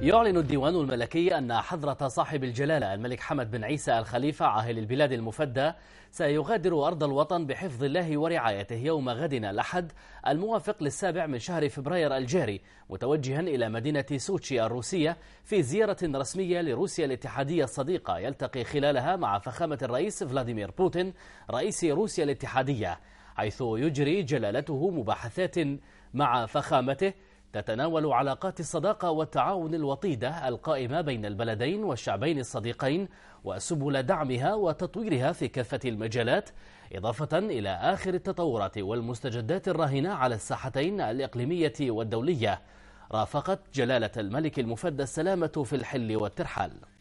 يعلن الديوان الملكي أن حضرة صاحب الجلالة الملك حمد بن عيسى الخليفة عاهل البلاد المفدى سيغادر أرض الوطن بحفظ الله ورعايته يوم غد الأحد الموافق للسابع من شهر فبراير الجاري متوجها إلى مدينة سوتشي الروسية في زيارة رسمية لروسيا الاتحادية الصديقة يلتقي خلالها مع فخامة الرئيس فلاديمير بوتين رئيس روسيا الاتحادية حيث يجري جلالته مباحثات مع فخامته تتناول علاقات الصداقة والتعاون الوطيدة القائمة بين البلدين والشعبين الصديقين وسبل دعمها وتطويرها في كافة المجالات إضافة إلى آخر التطورات والمستجدات الراهنة على الساحتين الإقليمية والدولية رافقت جلالة الملك المفدى السلامة في الحل والترحال